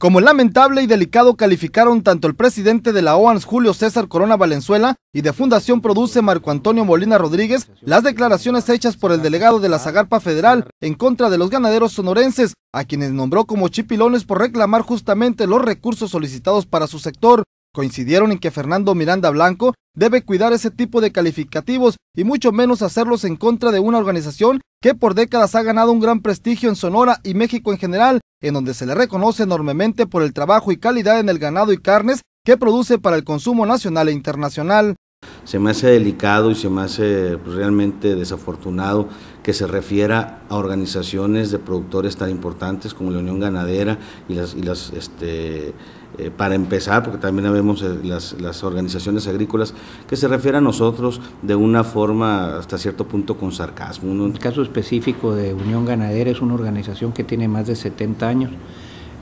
Como lamentable y delicado calificaron tanto el presidente de la OANS Julio César Corona Valenzuela y de Fundación Produce Marco Antonio Molina Rodríguez las declaraciones hechas por el delegado de la Zagarpa Federal en contra de los ganaderos sonorenses, a quienes nombró como chipilones por reclamar justamente los recursos solicitados para su sector. Coincidieron en que Fernando Miranda Blanco debe cuidar ese tipo de calificativos y mucho menos hacerlos en contra de una organización que por décadas ha ganado un gran prestigio en Sonora y México en general en donde se le reconoce enormemente por el trabajo y calidad en el ganado y carnes que produce para el consumo nacional e internacional. Se me hace delicado y se me hace pues, realmente desafortunado que se refiera a organizaciones de productores tan importantes como la Unión Ganadera y las, este, eh, para empezar, porque también vemos eh, las, organizaciones agrícolas, que se refiere a nosotros de una forma hasta cierto punto con sarcasmo. El caso específico de Unión Ganadera es una organización que tiene más de 70 años,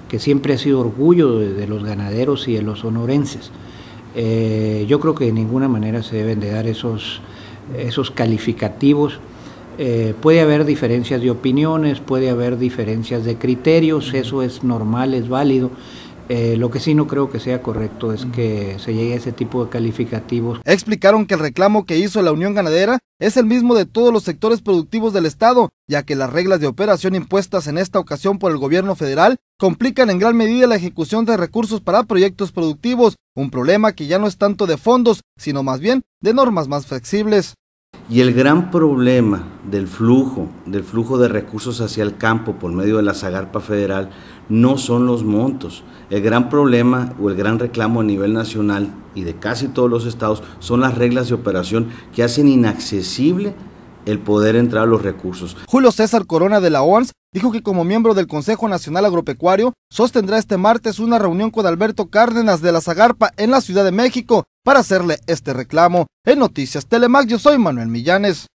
que siempre ha sido orgullo de, de los ganaderos y de los honorenses. Eh, yo creo que de ninguna manera se deben de dar esos, calificativos. Eh, puede haber diferencias de opiniones, puede haber diferencias de criterios, eso es normal, es válido. Eh, lo que sí no creo que sea correcto es que se llegue a ese tipo de calificativos. Explicaron que el reclamo que hizo la Unión Ganadera es el mismo de todos los sectores productivos del Estado, ya que las reglas de operación impuestas en esta ocasión por el gobierno federal complican en gran medida la ejecución de recursos para proyectos productivos, un problema que ya no es tanto de fondos, sino más bien de normas más flexibles. Y el gran problema del flujo, del flujo de recursos hacia el campo por medio de la Zagarpa Federal, no son los montos. El gran problema o el gran reclamo a nivel nacional y de casi todos los estados son las reglas de operación que hacen inaccesible el poder entrar a los recursos. Julio César Corona de la OANS dijo que como miembro del Consejo Nacional Agropecuario sostendrá este martes una reunión con Alberto Cárdenas de la Zagarpa en la Ciudad de México para hacerle este reclamo. En Noticias Telemac yo soy Manuel Millanes.